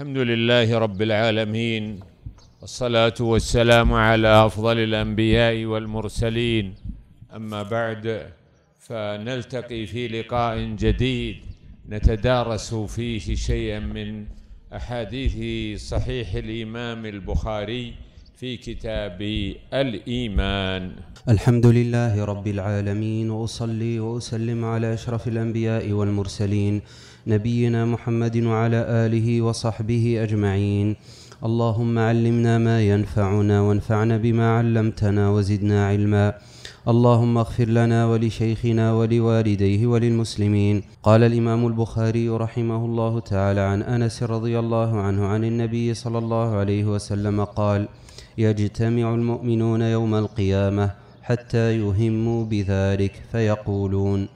الحمد لله رب العالمين والصلاة والسلام على أفضل الأنبياء والمرسلين أما بعد فنلتقي في لقاء جديد نتدارس فيه شيئا من أحاديث صحيح الإمام البخاري في كتاب الإيمان الحمد لله رب العالمين وأصلي وأسلم على أشرف الأنبياء والمرسلين نبينا محمد وعلى آله وصحبه أجمعين اللهم علمنا ما ينفعنا وانفعنا بما علمتنا وزدنا علما اللهم اغفر لنا ولشيخنا ولوالديه وللمسلمين قال الإمام البخاري رحمه الله تعالى عن أنس رضي الله عنه عن النبي صلى الله عليه وسلم قال يجتمع المؤمنون يوم القيامة حتى يهموا بذلك فيقولون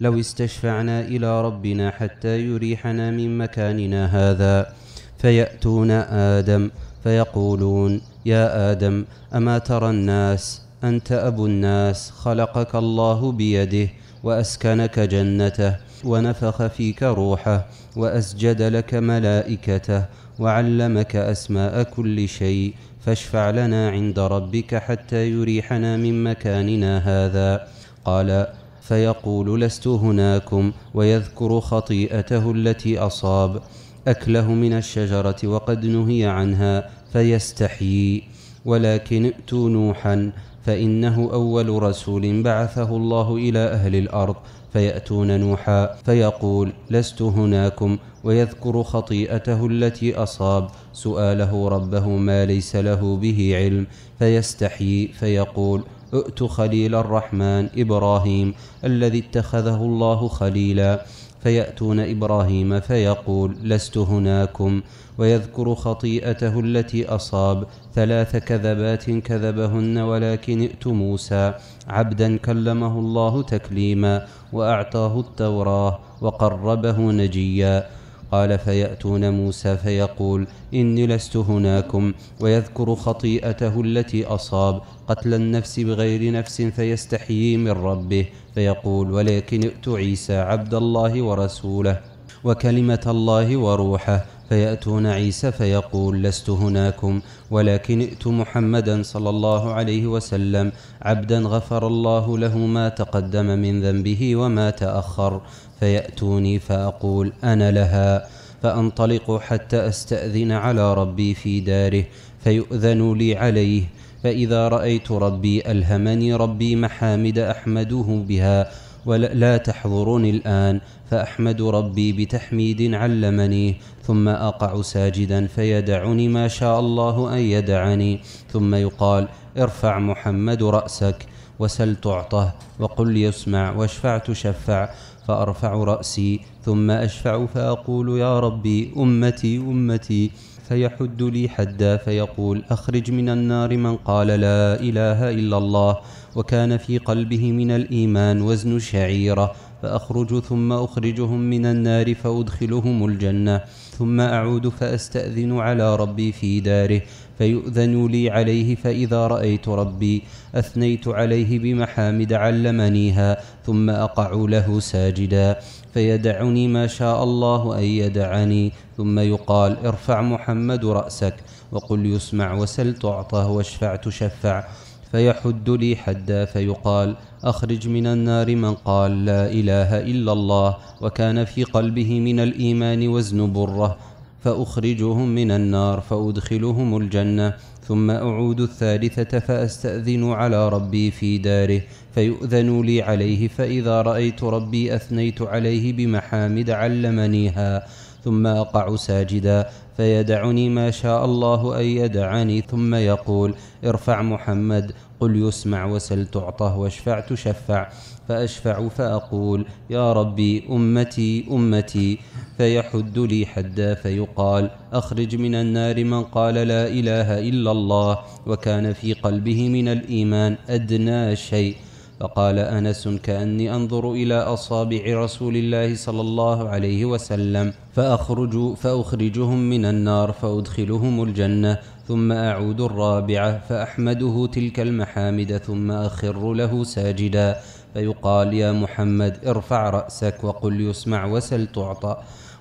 لو استشفعنا إلى ربنا حتى يريحنا من مكاننا هذا فيأتون آدم فيقولون يا آدم أما ترى الناس أنت أبو الناس خلقك الله بيده وأسكنك جنته ونفخ فيك روحه وأسجد لك ملائكته وعلمك أسماء كل شيء فاشفع لنا عند ربك حتى يريحنا من مكاننا هذا قال فيقول لست هناكم ويذكر خطيئته التي أصاب أكله من الشجرة وقد نهي عنها فيستحيي ولكن ائتوا نوحا فإنه أول رسول بعثه الله إلى أهل الأرض فيأتون نوحا فيقول لست هناكم ويذكر خطيئته التي أصاب سؤاله ربه ما ليس له به علم فيستحيي فيقول ائت خليل الرحمن إبراهيم الذي اتخذه الله خليلا فيأتون إبراهيم فيقول لست هناكم ويذكر خطيئته التي أصاب ثلاث كذبات كذبهن ولكن ائت موسى عبدا كلمه الله تكليما وأعطاه التوراة وقربه نجيا قال فيأتون موسى فيقول إني لست هناكم ويذكر خطيئته التي أصاب قتل النفس بغير نفس فيستحيي من ربه فيقول ولكن ائت عيسى عبد الله ورسوله وكلمة الله وروحه فيأتون عيسى فيقول لست هناكم ولكن ائت محمدا صلى الله عليه وسلم عبدا غفر الله له ما تقدم من ذنبه وما تأخر فيأتوني فأقول أنا لها فأنطلق حتى أستأذن على ربي في داره فيؤذن لي عليه فإذا رأيت ربي ألهمني ربي محامد أحمده بها ولا تحضرني الآن فأحمد ربي بتحميد علمني ثم أقع ساجدا فيدعني ما شاء الله أن يدعني ثم يقال ارفع محمد رأسك وسل تعطه وقل يسمع واشفع تشفع فأرفع رأسي ثم أشفع فأقول يا ربي أمتي أمتي فيحد لي حدا فيقول أخرج من النار من قال لا إله إلا الله وكان في قلبه من الإيمان وزن شعيرة فأخرج ثم أخرجهم من النار فأدخلهم الجنة ثم أعود فأستأذن على ربي في داره فيؤذن لي عليه فإذا رأيت ربي أثنيت عليه بمحامد علمنيها ثم أقع له ساجدا فيدعني ما شاء الله أن يدعني ثم يقال ارفع محمد رأسك وقل يسمع وسل تعطه واشفع تشفع فيحد لي حدا فيقال أخرج من النار من قال لا إله إلا الله وكان في قلبه من الإيمان وزن بره فأخرجهم من النار فأدخلهم الجنة ثم أعود الثالثة فأستأذن على ربي في داره فيؤذن لي عليه فإذا رأيت ربي أثنيت عليه بمحامد علمنيها ثم أقع ساجدا فيدعني ما شاء الله أن يدعني ثم يقول ارفع محمد قل يسمع وسل تعطه واشفع تشفع فأشفع فأقول يا ربي أمتي أمتي فيحد لي حدا فيقال أخرج من النار من قال لا إله إلا الله وكان في قلبه من الإيمان أدنى شيء فقال أنس كأني أنظر إلى أصابع رسول الله صلى الله عليه وسلم فأخرج فأخرجهم من النار فأدخلهم الجنة ثم أعود الرابعة فأحمده تلك المحامد ثم أخر له ساجدا فيقال يا محمد ارفع رأسك وقل يسمع وسل تعطى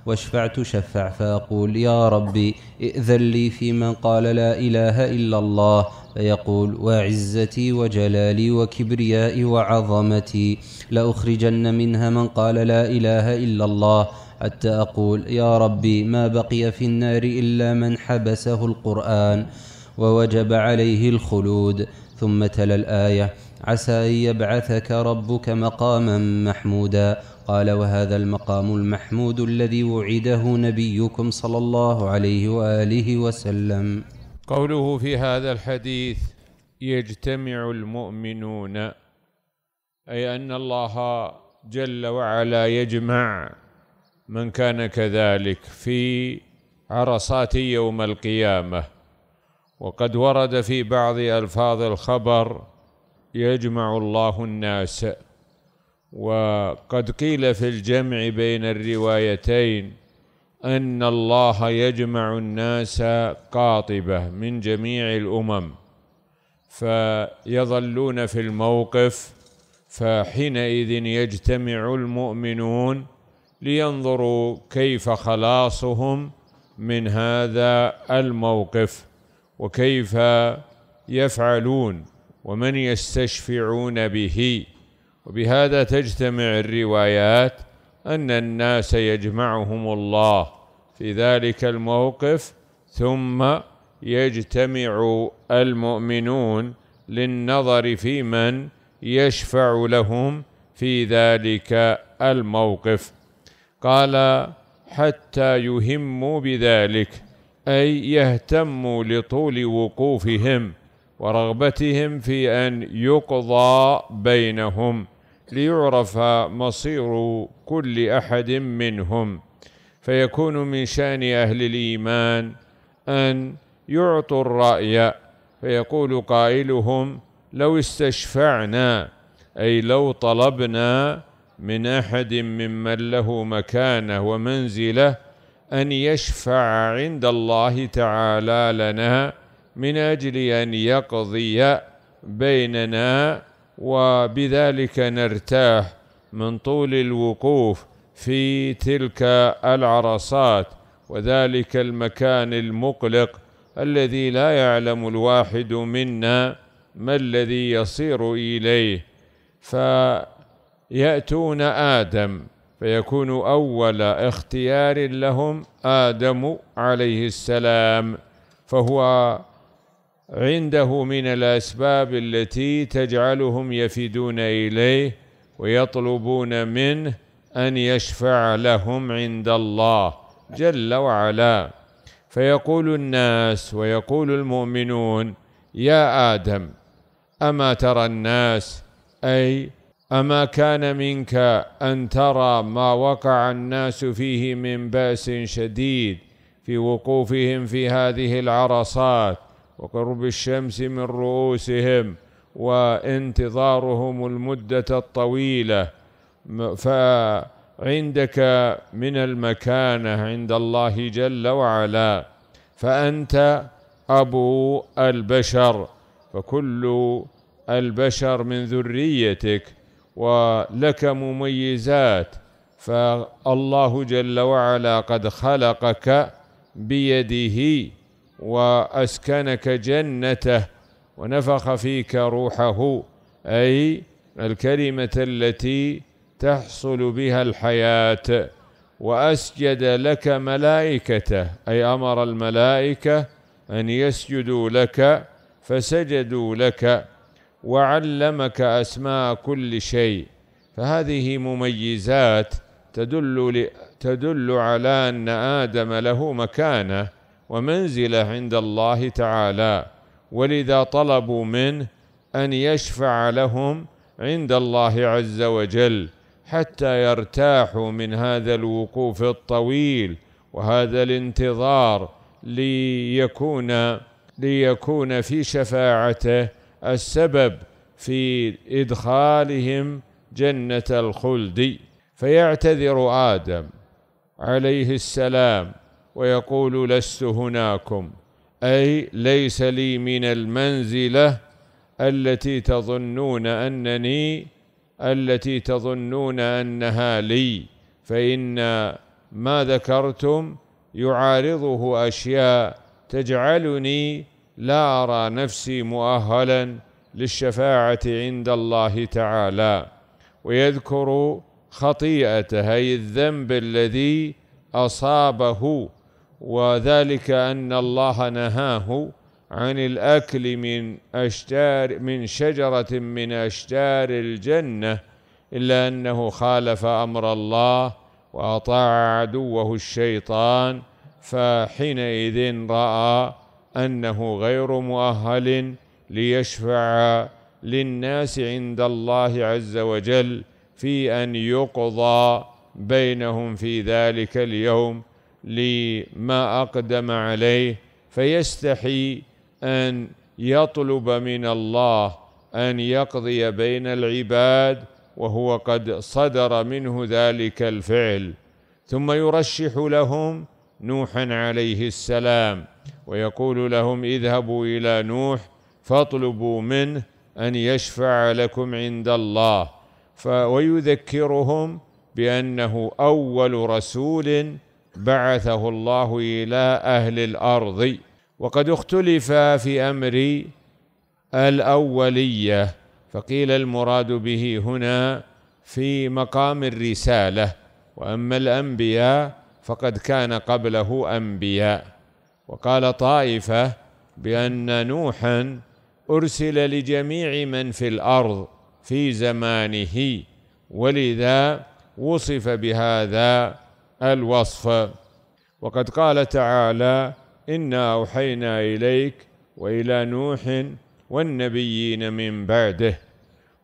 واشفع تشفع فأقول يا ربي ائذن لي فيمن قال لا إله إلا الله فيقول وعزتي وجلالي وكبريائي وعظمتي لأخرجن منها من قال لا إله إلا الله حتى أقول يا ربي ما بقي في النار إلا من حبسه القرآن ووجب عليه الخلود ثم تلا الآية عسى أن يبعثك ربك مقاما محمودا قال وهذا المقام المحمود الذي وعده نبيكم صلى الله عليه وآله وسلم قوله في هذا الحديث يجتمع المؤمنون أي أن الله جل وعلا يجمع من كان كذلك في عرصات يوم القيامة وقد ورد في بعض ألفاظ الخبر يجمع الله الناس وقد قيل في الجمع بين الروايتين أن الله يجمع الناس قاطبة من جميع الأمم فيظلون في الموقف فحينئذ يجتمع المؤمنون لينظروا كيف خلاصهم من هذا الموقف وكيف يفعلون ومن يستشفعون به وبهذا تجتمع الروايات أن الناس يجمعهم الله في ذلك الموقف ثم يجتمع المؤمنون للنظر في من يشفع لهم في ذلك الموقف قال حتى يهموا بذلك أي يهتموا لطول وقوفهم ورغبتهم في أن يقضى بينهم ليعرف مصير كل أحد منهم فيكون من شأن أهل الإيمان أن يعطوا الرأي فيقول قائلهم لو استشفعنا أي لو طلبنا من احد ممن له مكانه ومنزله ان يشفع عند الله تعالى لنا من اجل ان يقضي بيننا وبذلك نرتاح من طول الوقوف في تلك العرصات وذلك المكان المقلق الذي لا يعلم الواحد منا ما الذي يصير اليه ف يأتون آدم فيكون أول اختيار لهم آدم عليه السلام فهو عنده من الأسباب التي تجعلهم يفدون إليه ويطلبون منه أن يشفع لهم عند الله جل وعلا فيقول الناس ويقول المؤمنون يا آدم أما ترى الناس أي اما كان منك ان ترى ما وقع الناس فيه من باس شديد في وقوفهم في هذه العرصات وقرب الشمس من رؤوسهم وانتظارهم المده الطويله فعندك من المكانه عند الله جل وعلا فانت ابو البشر فكل البشر من ذريتك ولك مميزات فالله جل وعلا قد خلقك بيده وأسكنك جنته ونفخ فيك روحه أي الكلمة التي تحصل بها الحياة وأسجد لك ملائكته أي أمر الملائكة أن يسجدوا لك فسجدوا لك وعلمك أسماء كل شيء فهذه مميزات تدل ل... تدل على أن آدم له مكانة ومنزلة عند الله تعالى ولذا طلبوا منه أن يشفع لهم عند الله عز وجل حتى يرتاحوا من هذا الوقوف الطويل وهذا الانتظار ليكون ليكون في شفاعته السبب في إدخالهم جنة الخلد فيعتذر آدم عليه السلام ويقول لست هناكم أي ليس لي من المنزلة التي تظنون أنني التي تظنون أنها لي فإن ما ذكرتم يعارضه أشياء تجعلني لا أرى نفسي مؤهلا للشفاعة عند الله تعالى ويذكر خطيئته أي الذنب الذي أصابه وذلك أن الله نهاه عن الأكل من أشجار من شجرة من أشجار الجنة إلا أنه خالف أمر الله وأطاع عدوه الشيطان فحينئذ رأى أنه غير مؤهل ليشفع للناس عند الله عز وجل في أن يقضى بينهم في ذلك اليوم لما أقدم عليه فيستحي أن يطلب من الله أن يقضي بين العباد وهو قد صدر منه ذلك الفعل ثم يرشح لهم نوحا عليه السلام ويقول لهم اذهبوا إلى نوح فاطلبوا منه أن يشفع لكم عند الله ويذكرهم بأنه أول رسول بعثه الله إلى أهل الأرض وقد اختلف في أمر الأولية فقيل المراد به هنا في مقام الرسالة وأما الأنبياء فقد كان قبله أنبياء وقال طائفة بأن نوحا أرسل لجميع من في الأرض في زمانه ولذا وصف بهذا الوصف وقد قال تعالى إنا أوحينا إليك وإلى نوح والنبيين من بعده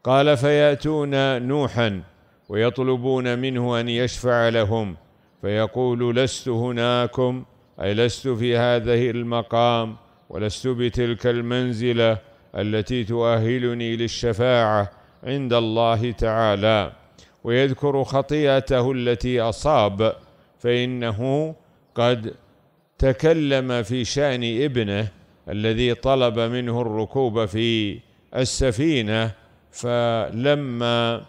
قال فيأتون نوحا ويطلبون منه أن يشفع لهم فيقول لست هناكم أي لست في هذه المقام ولست بتلك المنزلة التي تؤهلني للشفاعة عند الله تعالى ويذكر خطيئته التي أصاب فإنه قد تكلم في شأن ابنه الذي طلب منه الركوب في السفينة فلما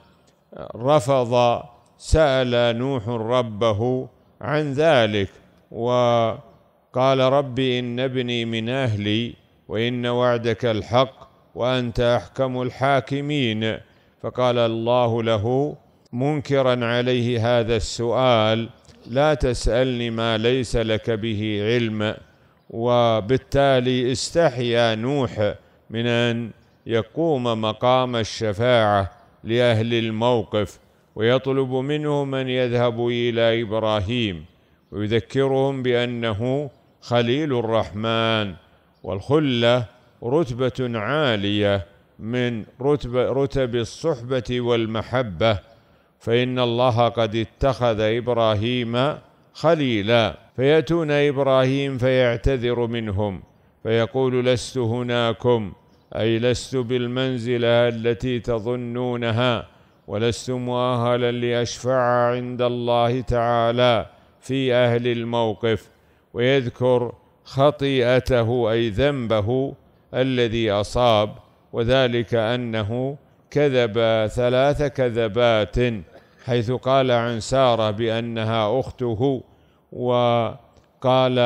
رفض سأل نوح ربه عن ذلك وقال رب إن ابني من أهلي وإن وعدك الحق وأنت أحكم الحاكمين فقال الله له منكرا عليه هذا السؤال لا تسألني ما ليس لك به علم وبالتالي استحيا نوح من أن يقوم مقام الشفاعة لأهل الموقف ويطلب منهم أن يذهبوا إلى إبراهيم ويذكرهم بأنه خليل الرحمن والخلة رتبة عالية من رتب, رتب الصحبة والمحبة فإن الله قد اتخذ إبراهيم خليلا فيأتون إبراهيم فيعتذر منهم فيقول لست هناكم أي لست بالمنزلة التي تظنونها ولست مؤهلا لأشفع عند الله تعالى في أهل الموقف ويذكر خطيئته أي ذنبه الذي أصاب وذلك أنه كذب ثلاث كذبات حيث قال عن سارة بأنها أخته وقال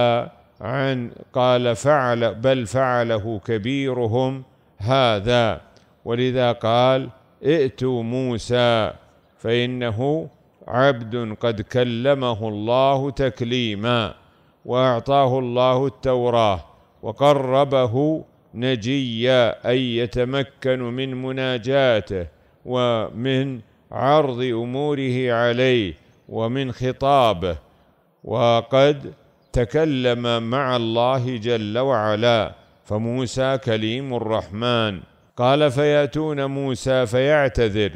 عن قال فعل بل فعله كبيرهم هذا ولذا قال ائتوا موسى فإنه عبد قد كلمه الله تكليما واعطاه الله التوراه وقربه نجيا اي يتمكن من مناجاته ومن عرض اموره عليه ومن خطابه وقد تكلم مع الله جل وعلا فموسى كليم الرحمن قال فياتون موسى فيعتذر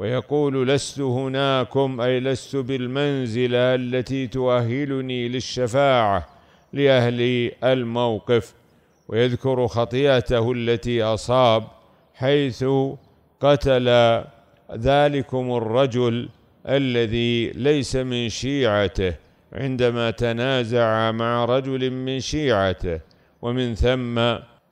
ويقول لست هناكم أي لست بالمنزلة التي تؤهلني للشفاعة لأهل الموقف ويذكر خطيئته التي أصاب حيث قتل ذلكم الرجل الذي ليس من شيعته عندما تنازع مع رجل من شيعته ومن ثم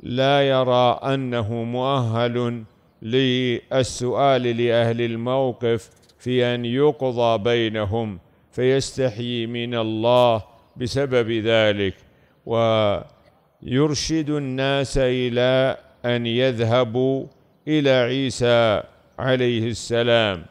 لا يرى أنه مؤهل للسؤال لأهل الموقف في أن يقضى بينهم فيستحيي من الله بسبب ذلك ويرشد الناس إلى أن يذهبوا إلى عيسى عليه السلام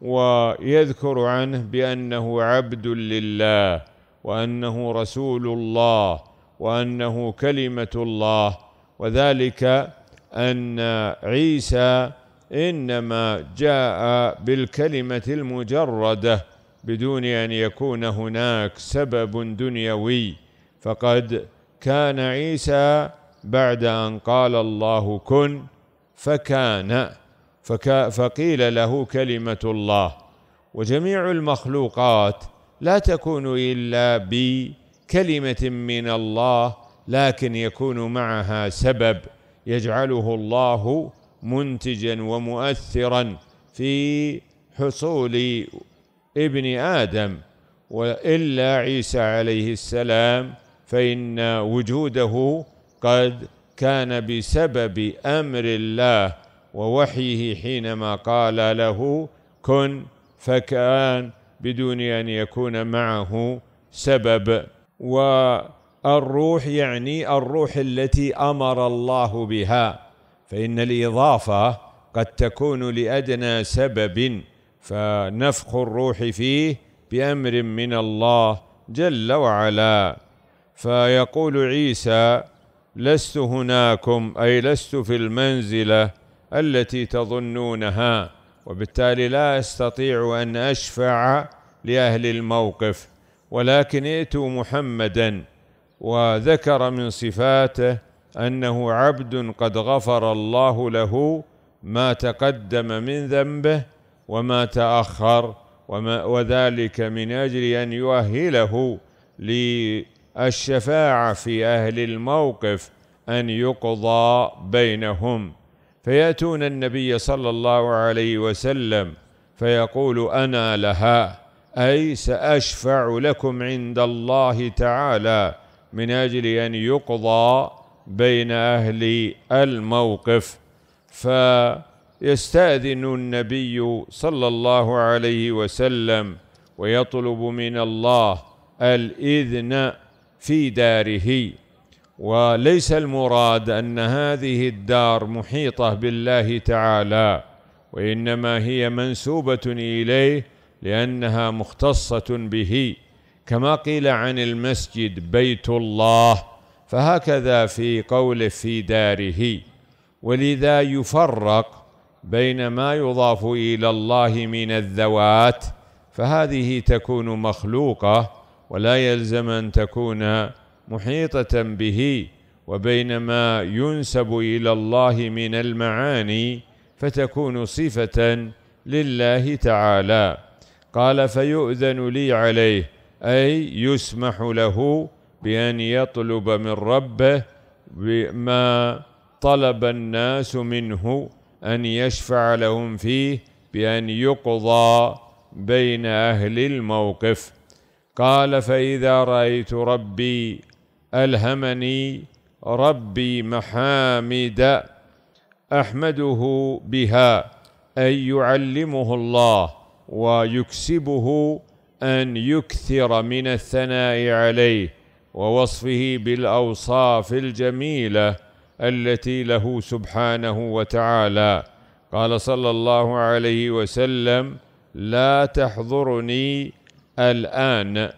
ويذكر عنه بأنه عبد لله وأنه رسول الله وأنه كلمة الله وذلك أن عيسى إنما جاء بالكلمة المجردة بدون أن يكون هناك سبب دنيوي فقد كان عيسى بعد أن قال الله كن فكان فكا فقيل له كلمة الله وجميع المخلوقات لا تكون إلا بكلمة من الله لكن يكون معها سبب يجعله الله منتجا ومؤثرا في حصول ابن آدم وإلا عيسى عليه السلام فإن وجوده قد كان بسبب أمر الله ووحيه حينما قال له كن فكان بدون أن يكون معه سبب و الروح يعني الروح التي امر الله بها فان الاضافه قد تكون لادنى سبب فنفخ الروح فيه بامر من الله جل وعلا فيقول عيسى لست هناكم اي لست في المنزله التي تظنونها وبالتالي لا استطيع ان اشفع لاهل الموقف ولكن ائتوا محمدا وذكر من صفاته انه عبد قد غفر الله له ما تقدم من ذنبه وما تاخر وما وذلك من اجل ان يؤهله للشفاعه في اهل الموقف ان يقضى بينهم فياتون النبي صلى الله عليه وسلم فيقول انا لها اي ساشفع لكم عند الله تعالى من أجل أن يقضى بين أهل الموقف فيستأذن النبي صلى الله عليه وسلم ويطلب من الله الإذن في داره وليس المراد أن هذه الدار محيطة بالله تعالى وإنما هي منسوبة إليه لأنها مختصة به كما قيل عن المسجد بيت الله فهكذا في قوله في داره ولذا يفرق بين ما يضاف إلى الله من الذوات فهذه تكون مخلوقة ولا يلزم أن تكون محيطة به وبين ما ينسب إلى الله من المعاني فتكون صفة لله تعالى قال فيؤذن لي عليه أي يسمح له بأن يطلب من ربه بما طلب الناس منه أن يشفع لهم فيه بأن يقضى بين أهل الموقف قال فإذا رأيت ربي ألهمني ربي محامد أحمده بها أي يعلمه الله ويكسبه أن يكثر من الثناء عليه ووصفه بالأوصاف الجميلة التي له سبحانه وتعالى قال صلى الله عليه وسلم لا تحضرني الآن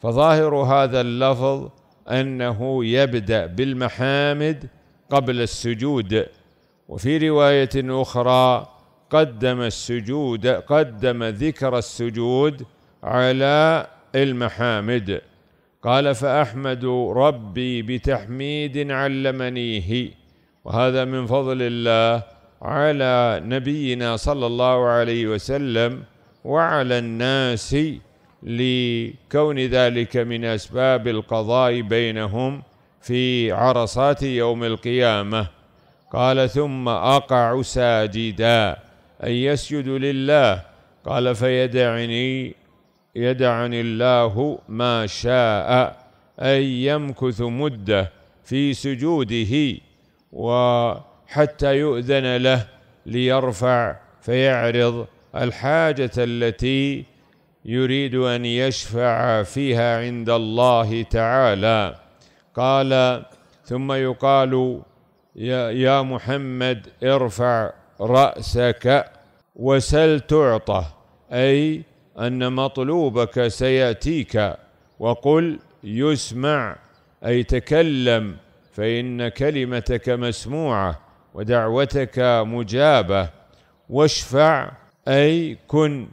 فظاهر هذا اللفظ أنه يبدأ بالمحامد قبل السجود وفي رواية أخرى قدم السجود قدم ذكر السجود على المحامد قال فأحمد ربي بتحميد علمنيه وهذا من فضل الله على نبينا صلى الله عليه وسلم وعلى الناس لكون ذلك من أسباب القضاء بينهم في عرصات يوم القيامة قال ثم أقع ساجدا أن يسجد لله قال فيدعني يدعني الله ما شاء أي يمكث مدة في سجوده وحتى يؤذن له ليرفع فيعرض الحاجة التي يريد أن يشفع فيها عند الله تعالى قال ثم يقال يا محمد ارفع رأسك وسل تعطى أي أن مطلوبك سيأتيك وقل يسمع أي تكلم فإن كلمتك مسموعة ودعوتك مجابة واشفع أي كن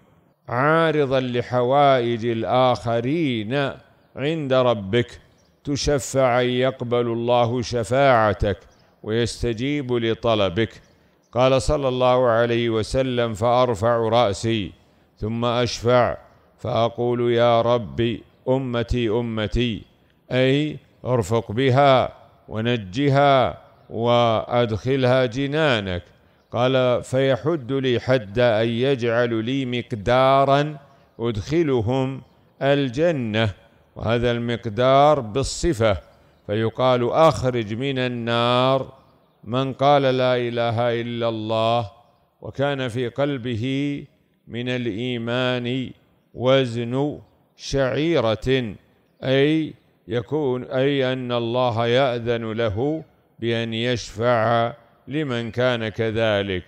عارضا لحوائج الآخرين عند ربك تشفع يقبل الله شفاعتك ويستجيب لطلبك قال صلى الله عليه وسلم فأرفع رأسي ثم أشفع فأقول يا ربي أمتي أمتي أي ارفق بها ونجها وأدخلها جنانك قال فيحد لي حد أن يجعل لي مقدارا أدخلهم الجنة وهذا المقدار بالصفة فيقال أخرج من النار من قال لا إله إلا الله وكان في قلبه من الإيمان وزن شعيرة أي يكون أي أن الله يأذن له بأن يشفع لمن كان كذلك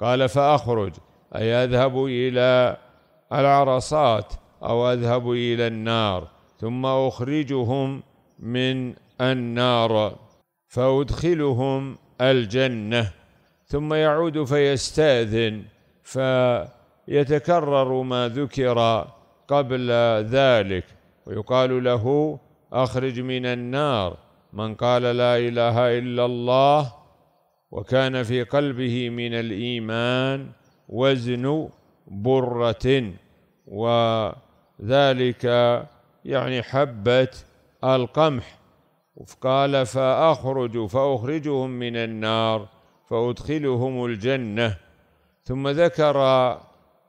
قال فأخرج أي أذهب إلى العرصات أو أذهب إلى النار ثم أخرجهم من النار فأدخلهم الجنة ثم يعود فيستأذن ف يتكرر ما ذكر قبل ذلك ويقال له أخرج من النار من قال لا إله إلا الله وكان في قلبه من الإيمان وزن برة وذلك يعني حبة القمح قال فأخرج فأخرجهم من النار فأدخلهم الجنة ثم ذكر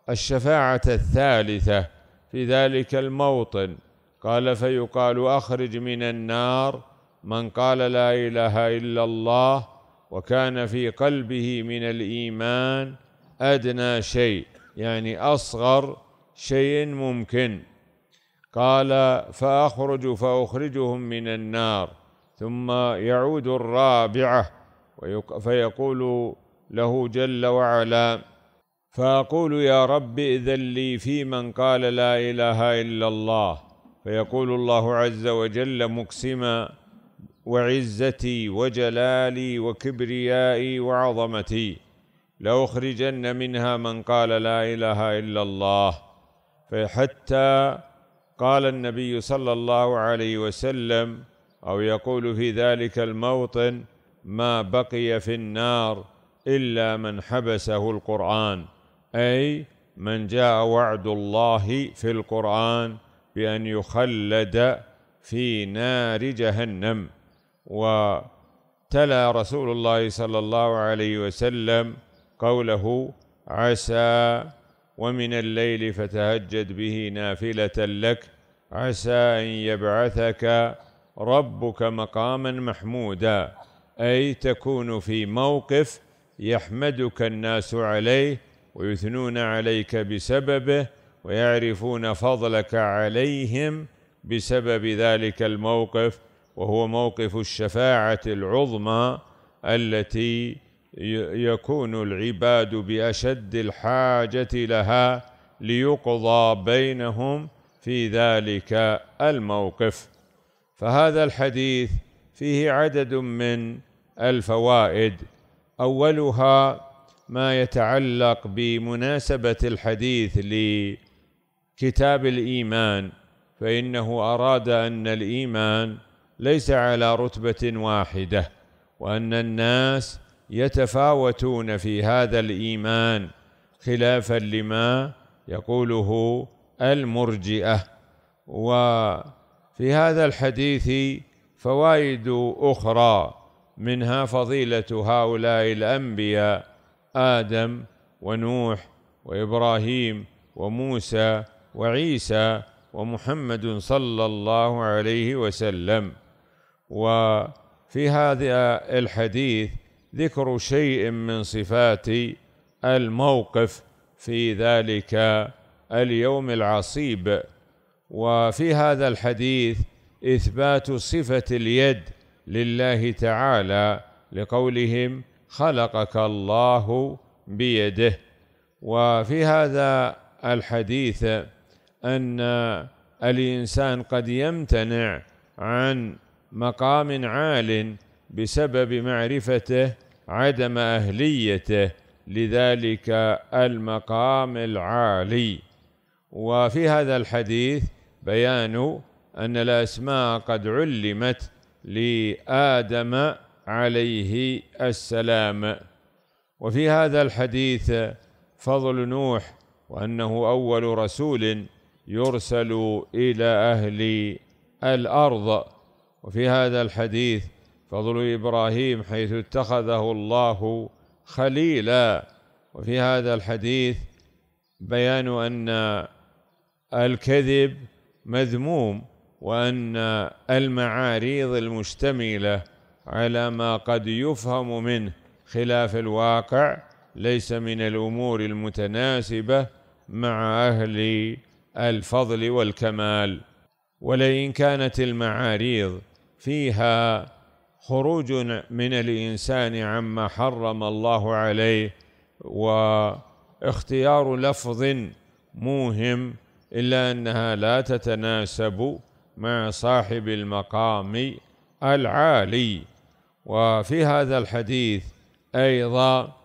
الشفاعة الثالثة في ذلك الموطن قال فيقال أخرج من النار من قال لا إله إلا الله وكان في قلبه من الإيمان أدنى شيء يعني أصغر شيء ممكن قال فأخرج فأخرجهم من النار ثم يعود الرابعة فيقول له جل وعلا فأقول يا رب إذن لي في من قال لا إله إلا الله فيقول الله عز وجل مقسما وعزتي وجلالي وكبريائي وعظمتي لأخرجن منها من قال لا إله إلا الله فحتى قال النبي صلى الله عليه وسلم أو يقول في ذلك الموطن ما بقي في النار إلا من حبسه القرآن أي من جاء وعد الله في القرآن بأن يخلد في نار جهنم وتلا رسول الله صلى الله عليه وسلم قوله عسى ومن الليل فتهجد به نافلة لك عسى أن يبعثك ربك مقاما محمودا أي تكون في موقف يحمدك الناس عليه ويثنون عليك بسببه ويعرفون فضلك عليهم بسبب ذلك الموقف وهو موقف الشفاعة العظمى التي يكون العباد بأشد الحاجة لها ليقضى بينهم في ذلك الموقف فهذا الحديث فيه عدد من الفوائد أولها ما يتعلق بمناسبة الحديث لكتاب الإيمان فإنه أراد أن الإيمان ليس على رتبة واحدة وأن الناس يتفاوتون في هذا الإيمان خلافا لما يقوله المرجئة وفي هذا الحديث فوائد أخرى منها فضيلة هؤلاء الأنبياء آدم ونوح وإبراهيم وموسى وعيسى ومحمد صلى الله عليه وسلم وفي هذا الحديث ذكر شيء من صفات الموقف في ذلك اليوم العصيب وفي هذا الحديث إثبات صفة اليد لله تعالى لقولهم خلقك الله بيده وفي هذا الحديث أن الإنسان قد يمتنع عن مقام عال بسبب معرفته عدم أهليته لذلك المقام العالي وفي هذا الحديث بيان أن الأسماء قد علمت لآدم عليه السلام وفي هذا الحديث فضل نوح وأنه أول رسول يرسل إلى أهل الأرض وفي هذا الحديث فضل إبراهيم حيث اتخذه الله خليلا وفي هذا الحديث بيان أن الكذب مذموم وأن المعاريض المشتملة على ما قد يفهم منه خلاف الواقع ليس من الأمور المتناسبة مع أهل الفضل والكمال ولئن كانت المعاريض فيها خروج من الإنسان عما حرم الله عليه واختيار لفظ موهم إلا أنها لا تتناسب مع صاحب المقام العالي وفي هذا الحديث أيضا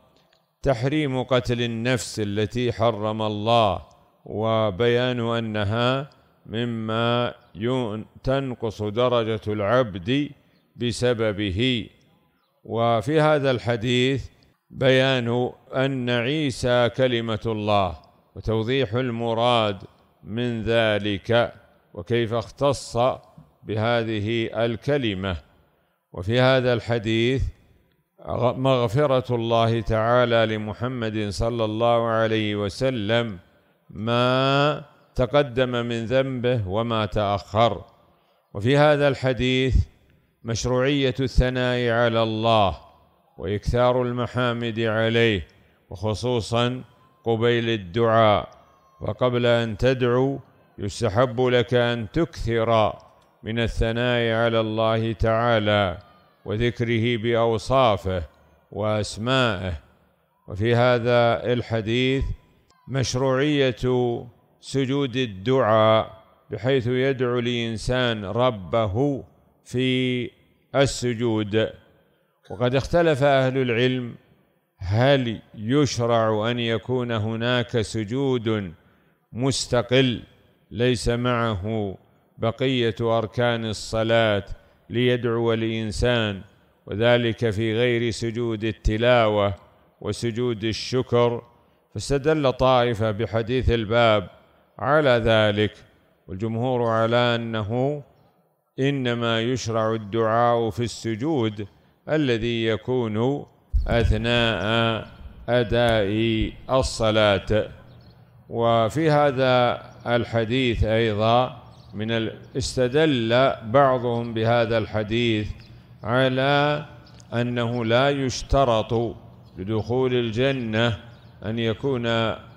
تحريم قتل النفس التي حرم الله وبيان أنها مما تنقص درجة العبد بسببه وفي هذا الحديث بيان أن عيسى كلمة الله وتوضيح المراد من ذلك وكيف اختص بهذه الكلمه وفي هذا الحديث مغفرة الله تعالى لمحمد صلى الله عليه وسلم ما تقدم من ذنبه وما تأخر وفي هذا الحديث مشروعية الثناء على الله وإكثار المحامد عليه وخصوصا قبيل الدعاء وقبل أن تدعو يستحب لك أن تكثر من الثناء على الله تعالى وذكره باوصافه واسمائه وفي هذا الحديث مشروعيه سجود الدعاء بحيث يدعو الانسان ربه في السجود وقد اختلف اهل العلم هل يشرع ان يكون هناك سجود مستقل ليس معه بقية أركان الصلاة ليدعو الإنسان وذلك في غير سجود التلاوة وسجود الشكر فاستدل طائفة بحديث الباب على ذلك والجمهور على أنه إنما يشرع الدعاء في السجود الذي يكون أثناء أداء الصلاة وفي هذا الحديث أيضا من استدل بعضهم بهذا الحديث على أنه لا يشترط لدخول الجنة أن يكون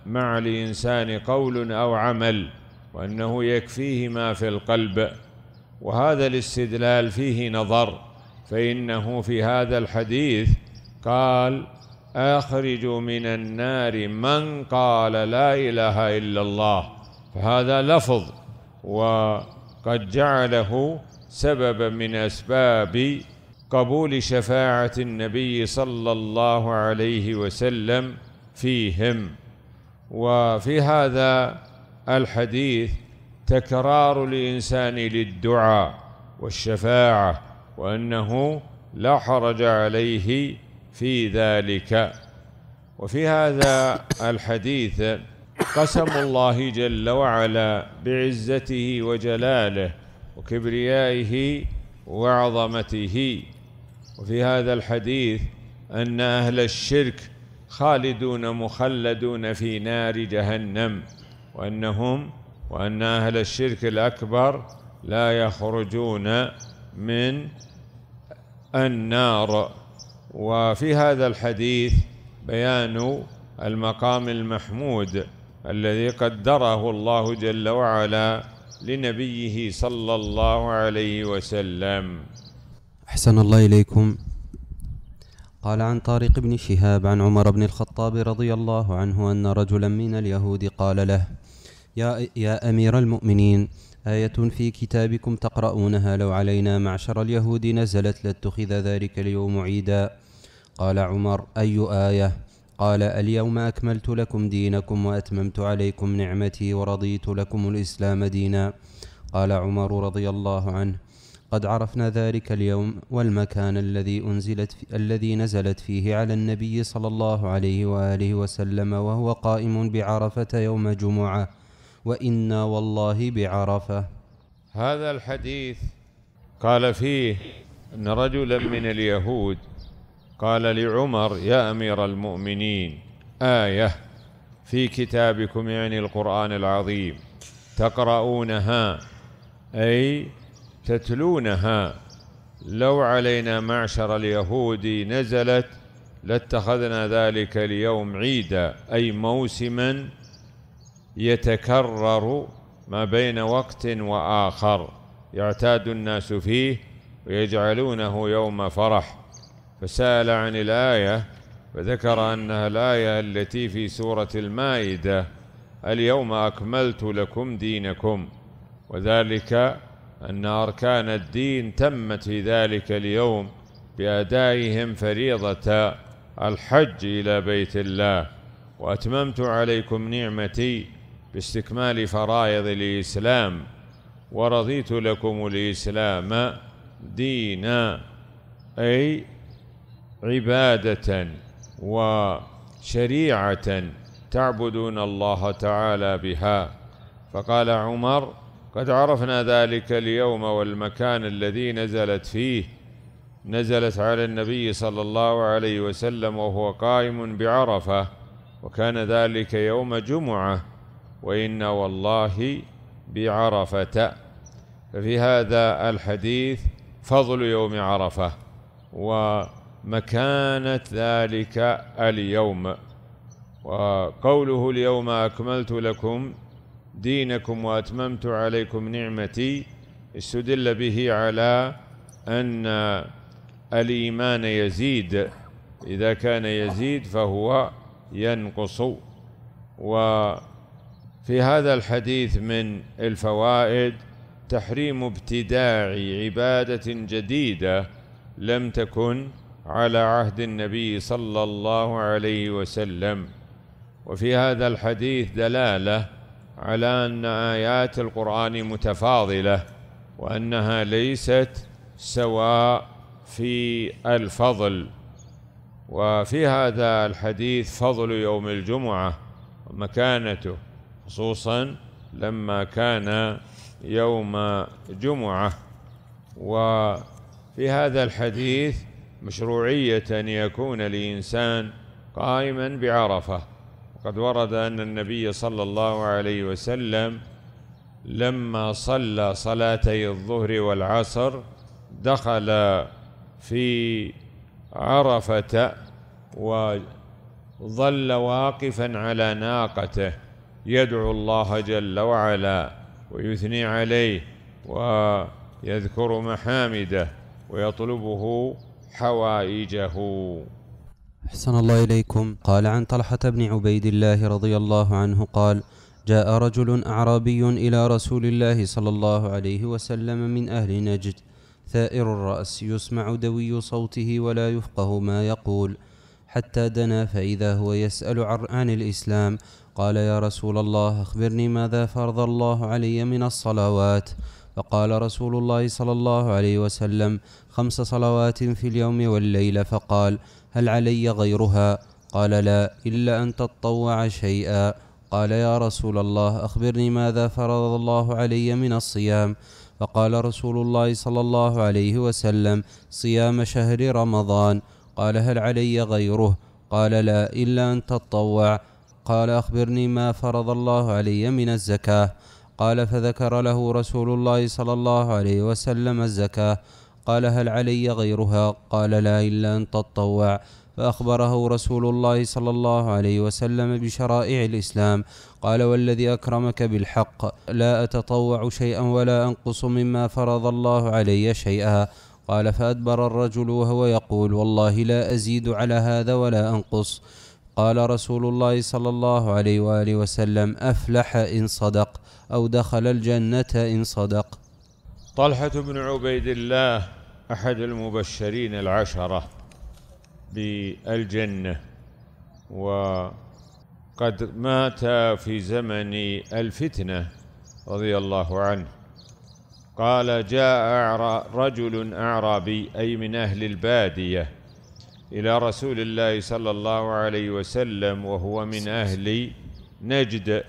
مع الإنسان قول أو عمل وأنه يكفيه ما في القلب وهذا الاستدلال فيه نظر فإنه في هذا الحديث قال أخرج من النار من قال لا إله إلا الله فهذا لفظ وقد جعله سببا من أسباب قبول شفاعة النبي صلى الله عليه وسلم فيهم وفي هذا الحديث تكرار الإنسان للدعاء والشفاعة وأنه لا حرج عليه في ذلك وفي هذا الحديث قسم الله جل وعلا بعزته وجلاله وكبريائه وعظمته وفي هذا الحديث أن أهل الشرك خالدون مخلدون في نار جهنم وأنهم وأن أهل الشرك الأكبر لا يخرجون من النار وفي هذا الحديث بيان المقام المحمود الذي قدره الله جل وعلا لنبيه صلى الله عليه وسلم أحسن الله إليكم قال عن طارق بن شهاب عن عمر بن الخطاب رضي الله عنه أن رجلا من اليهود قال له يا, يا أمير المؤمنين آية في كتابكم تقرؤونها لو علينا معشر اليهود نزلت لاتخذ ذلك اليوم عيدا قال عمر أي آية قال اليوم أكملت لكم دينكم وأتممت عليكم نعمتي ورضيت لكم الإسلام دينا قال عمر رضي الله عنه قد عرفنا ذلك اليوم والمكان الذي أنزلت في الذي نزلت فيه على النبي صلى الله عليه وآله وسلم وهو قائم بعرفة يوم جمعة وإنا والله بعرفة هذا الحديث قال فيه أن رجلا من اليهود قال لعمر يا امير المؤمنين ايه في كتابكم يعني القران العظيم تقرؤونها اي تتلونها لو علينا معشر اليهود نزلت لاتخذنا ذلك اليوم عيدا اي موسما يتكرر ما بين وقت واخر يعتاد الناس فيه ويجعلونه يوم فرح فسأل عن الآية فذكر أنها الآية التي في سورة المائدة اليوم أكملت لكم دينكم وذلك أن أركان الدين تمت في ذلك اليوم بأدائهم فريضة الحج إلى بيت الله وأتممت عليكم نعمتي باستكمال فرائض الإسلام ورضيت لكم الإسلام دينا أي عباده وشريعه تعبدون الله تعالى بها فقال عمر قد عرفنا ذلك اليوم والمكان الذي نزلت فيه نزلت على النبي صلى الله عليه وسلم وهو قائم بعرفه وكان ذلك يوم جمعه وان والله بعرفه ففي هذا الحديث فضل يوم عرفه و مكانة ذلك اليوم وقوله اليوم أكملت لكم دينكم وأتممت عليكم نعمتي استدل به على أن الإيمان يزيد إذا كان يزيد فهو ينقص وفي هذا الحديث من الفوائد تحريم ابتداع عبادة جديدة لم تكن على عهد النبي صلى الله عليه وسلم وفي هذا الحديث دلاله على ان ايات القران متفاضله وانها ليست سواء في الفضل وفي هذا الحديث فضل يوم الجمعه ومكانته خصوصا لما كان يوم جمعه وفي هذا الحديث مشروعية أن يكون الإنسان قائما بعرفة وقد ورد أن النبي صلى الله عليه وسلم لما صلى صلاتي الظهر والعصر دخل في عرفة وظل واقفا على ناقته يدعو الله جل وعلا ويثني عليه ويذكر محامده ويطلبه حوائجه أحسن الله إليكم قال عن طلحة بن عبيد الله رضي الله عنه قال جاء رجل أعرابي إلى رسول الله صلى الله عليه وسلم من أهل نجد ثائر الرأس يسمع دوي صوته ولا يفقه ما يقول حتى دنا فإذا هو يسأل عن الإسلام قال يا رسول الله أخبرني ماذا فرض الله علي من الصلوات فقال رسول الله صلى الله عليه وسلم خمس صلوات في اليوم والليلة فقال هل علي غيرها قال لا إلا أن تطوع شيئا قال يا رسول الله أخبرني ماذا فرض الله علي من الصيام فقال رسول الله صلى الله عليه وسلم صيام شهر رمضان قال هل علي غيره قال لا إلا أن تطوع قال أخبرني ما فرض الله علي من الزكاة قال فذكر له رسول الله صلى الله عليه وسلم الزكاة قال هل علي غيرها قال لا إلا أن تطوع فأخبره رسول الله صلى الله عليه وسلم بشرائع الإسلام قال والذي أكرمك بالحق لا أتطوع شيئا ولا أنقص مما فرض الله علي شيئا قال فأدبر الرجل وهو يقول والله لا أزيد على هذا ولا أنقص قال رسول الله صلى الله عليه واله وسلم افلح ان صدق او دخل الجنه ان صدق طلحه بن عبيد الله احد المبشرين العشره بالجنه وقد مات في زمن الفتنه رضي الله عنه قال جاء رجل اعرابي اي من اهل الباديه إلى رسول الله صلى الله عليه وسلم وهو من أهل نجد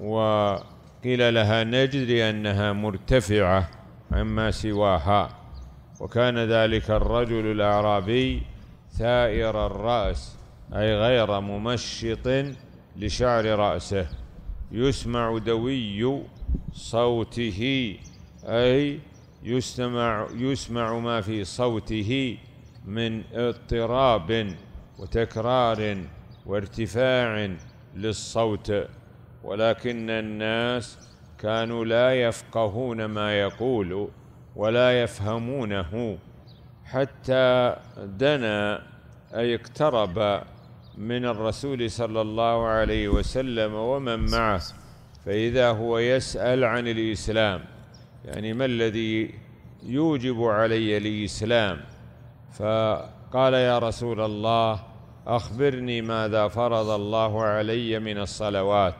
وقيل لها نجد لأنها مرتفعة عما سواها وكان ذلك الرجل الأعرابي ثائر الرأس أي غير ممشط لشعر رأسه يسمع دوي صوته أي يسمع, يسمع ما في صوته من اضطراب وتكرار وارتفاع للصوت ولكن الناس كانوا لا يفقهون ما يقول ولا يفهمونه حتى دنا أي اقترب من الرسول صلى الله عليه وسلم ومن معه فإذا هو يسأل عن الإسلام يعني ما الذي يوجب علي الإسلام فقال يا رسول الله أخبرني ماذا فرض الله علي من الصلوات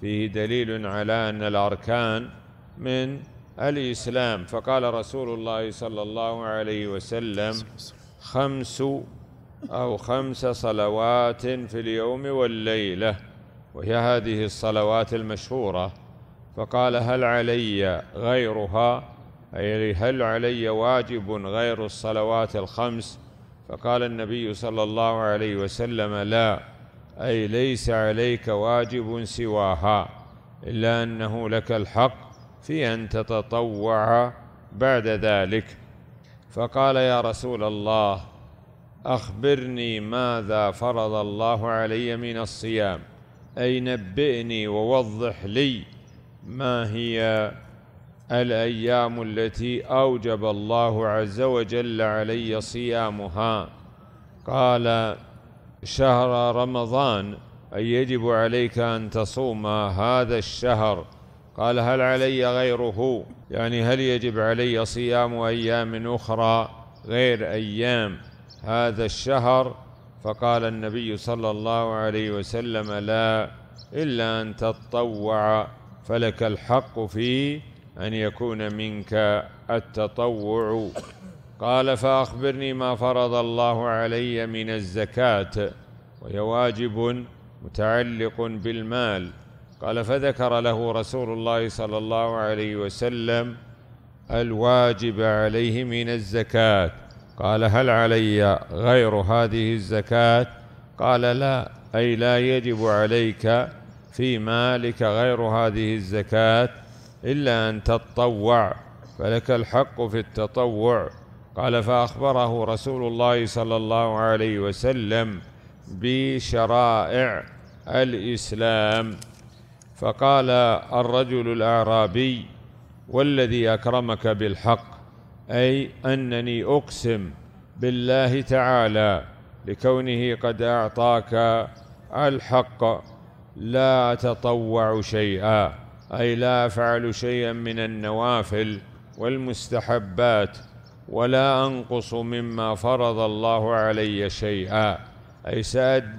فيه دليل على أن الأركان من الإسلام فقال رسول الله صلى الله عليه وسلم خمس أو خمس صلوات في اليوم والليلة وهي هذه الصلوات المشهورة فقال هل علي غيرها؟ أي هل علي واجب غير الصلوات الخمس فقال النبي صلى الله عليه وسلم لا أي ليس عليك واجب سواها إلا أنه لك الحق في أن تتطوع بعد ذلك فقال يا رسول الله أخبرني ماذا فرض الله علي من الصيام أي نبئني ووضح لي ما هي الايام التي اوجب الله عز وجل علي صيامها قال شهر رمضان اي يجب عليك ان تصوم هذا الشهر قال هل علي غيره يعني هل يجب علي صيام ايام اخرى غير ايام هذا الشهر فقال النبي صلى الله عليه وسلم لا الا ان تطوع فلك الحق في أن يكون منك التطوع قال فأخبرني ما فرض الله علي من الزكاة وهي واجب متعلق بالمال قال فذكر له رسول الله صلى الله عليه وسلم الواجب عليه من الزكاة قال هل علي غير هذه الزكاة قال لا أي لا يجب عليك في مالك غير هذه الزكاة إلا أن تتطوع فلك الحق في التطوع قال فأخبره رسول الله صلى الله عليه وسلم بشرائع الإسلام فقال الرجل الأعرابي والذي أكرمك بالحق أي أنني أقسم بالله تعالى لكونه قد أعطاك الحق لا أتطوع شيئا أي لا أفعل شيئا من النوافل والمستحبات ولا أنقص مما فرض الله علي شيئا أي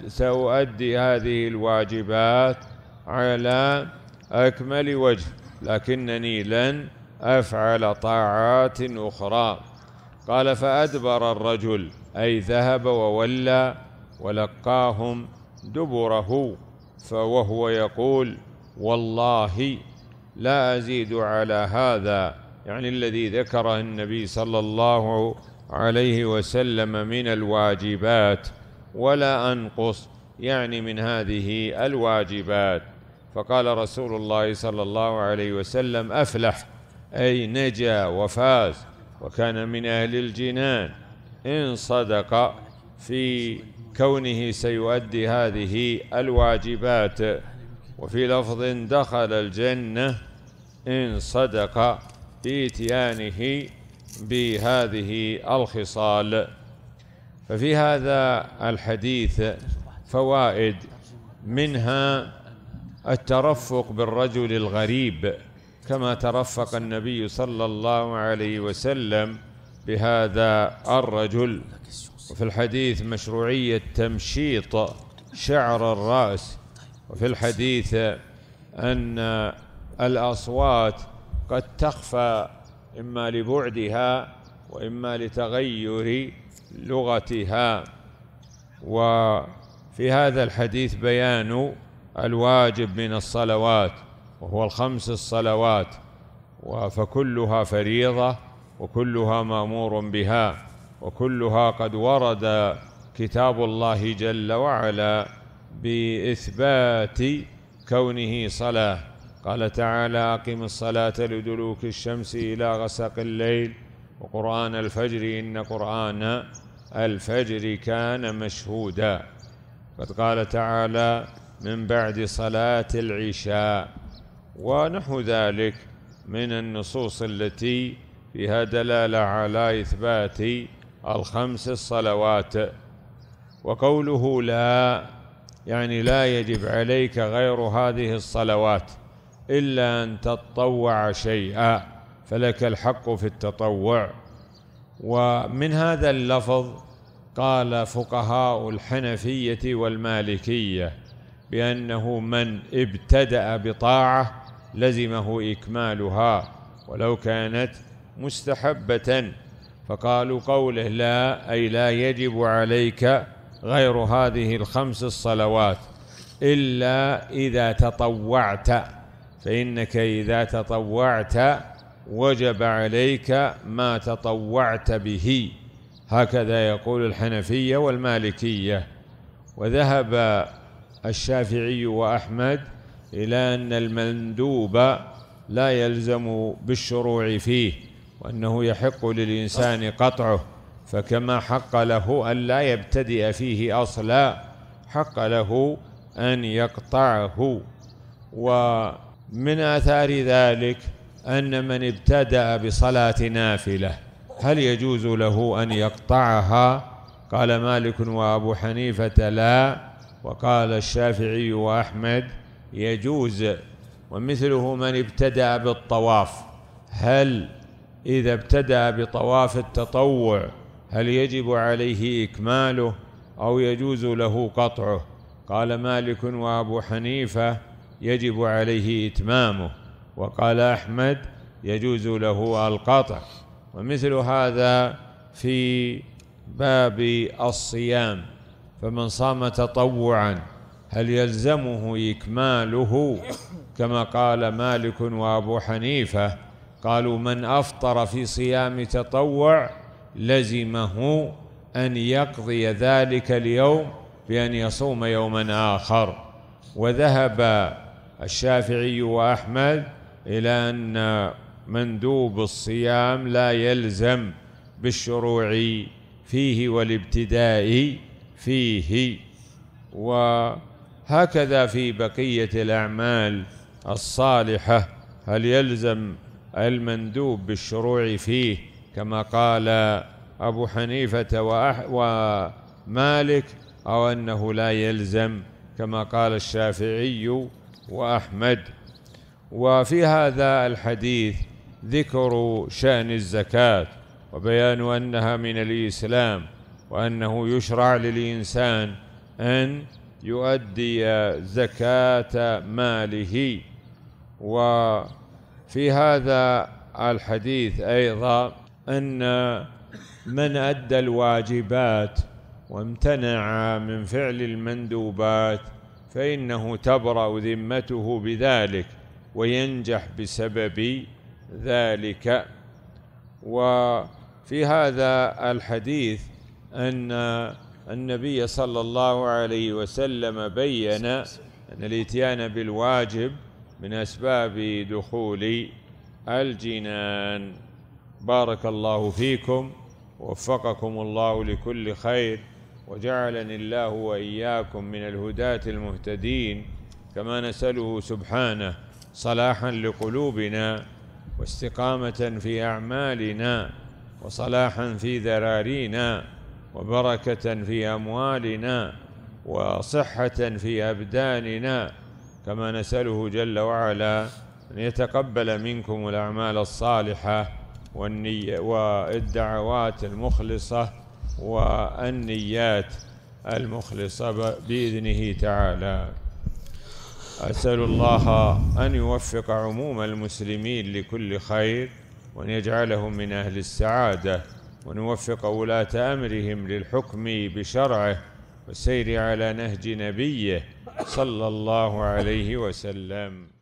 سأؤدي هذه الواجبات على أكمل وجه لكنني لن أفعل طاعات أخرى قال فأدبر الرجل أي ذهب وولى ولقاهم دبره فوهو يقول والله لا أزيد على هذا يعني الذي ذكره النبي صلى الله عليه وسلم من الواجبات ولا أنقص يعني من هذه الواجبات فقال رسول الله صلى الله عليه وسلم أفلح أي نجا وفاز وكان من أهل الجنان إن صدق في كونه سيؤدي هذه الواجبات وفي لفظ دخل الجنة إن صدق بإتيانه بهذه الخصال ففي هذا الحديث فوائد منها الترفق بالرجل الغريب كما ترفق النبي صلى الله عليه وسلم بهذا الرجل وفي الحديث مشروعية تمشيط شعر الرأس وفي الحديث أن الأصوات قد تخفى إما لبعدها وإما لتغير لغتها وفي هذا الحديث بيان الواجب من الصلوات وهو الخمس الصلوات فكلها فريضة وكلها مأمور بها وكلها قد ورد كتاب الله جل وعلا باثبات كونه صلاه قال تعالى اقم الصلاه لدلوك الشمس الى غسق الليل وقران الفجر ان قران الفجر كان مشهودا قد قال تعالى من بعد صلاه العشاء ونحو ذلك من النصوص التي فيها دلاله على اثبات الخمس الصلوات وقوله لا يعني لا يجب عليك غير هذه الصلوات إلا أن تتطوع شيئا فلك الحق في التطوع ومن هذا اللفظ قال فقهاء الحنفية والمالكية بأنه من ابتدأ بطاعة لزمه إكمالها ولو كانت مستحبة فقالوا قوله لا أي لا يجب عليك غير هذه الخمس الصلوات إلا إذا تطوعت فإنك إذا تطوعت وجب عليك ما تطوعت به هكذا يقول الحنفية والمالكية وذهب الشافعي وأحمد إلى أن المندوب لا يلزم بالشروع فيه وأنه يحق للإنسان قطعه فكما حق له أن لا يبتدئ فيه أصلا حق له أن يقطعه ومن آثار ذلك أن من ابتدأ بصلاة نافلة هل يجوز له أن يقطعها قال مالك وأبو حنيفة لا وقال الشافعي وأحمد يجوز ومثله من ابتدأ بالطواف هل إذا ابتدأ بطواف التطوع هل يجب عليه إكماله أو يجوز له قطعه قال مالك وأبو حنيفة يجب عليه إتمامه وقال أحمد يجوز له القطع ومثل هذا في باب الصيام فمن صام تطوعا هل يلزمه إكماله كما قال مالك وأبو حنيفة قالوا من أفطر في صيام تطوع لزمه أن يقضي ذلك اليوم بأن يصوم يوما آخر وذهب الشافعي وأحمد إلى أن مندوب الصيام لا يلزم بالشروع فيه والابتداء فيه وهكذا في بقية الأعمال الصالحة هل يلزم المندوب بالشروع فيه كما قال أبو حنيفة ومالك أو أنه لا يلزم كما قال الشافعي وأحمد وفي هذا الحديث ذكر شأن الزكاة وبيان أنها من الإسلام وأنه يشرع للإنسان أن يؤدي زكاة ماله وفي هذا الحديث أيضا أن من أدى الواجبات وامتنع من فعل المندوبات فإنه تبرأ ذمته بذلك وينجح بسبب ذلك وفي هذا الحديث أن النبي صلى الله عليه وسلم بين أن الإتيان بالواجب من أسباب دخول الجنان بارك الله فيكم ووفقكم الله لكل خير وجعلني الله وإياكم من الهداة المهتدين كما نسأله سبحانه صلاحا لقلوبنا واستقامة في أعمالنا وصلاحا في ذرارينا وبركة في أموالنا وصحة في أبداننا كما نسأله جل وعلا أن يتقبل منكم الأعمال الصالحة والنية والدعوات المخلصة والنيات المخلصة بإذنه تعالى أسأل الله أن يوفق عموم المسلمين لكل خير وأن يجعلهم من أهل السعادة وأن يوفق ولاة أمرهم للحكم بشرعه والسير على نهج نبيه صلى الله عليه وسلم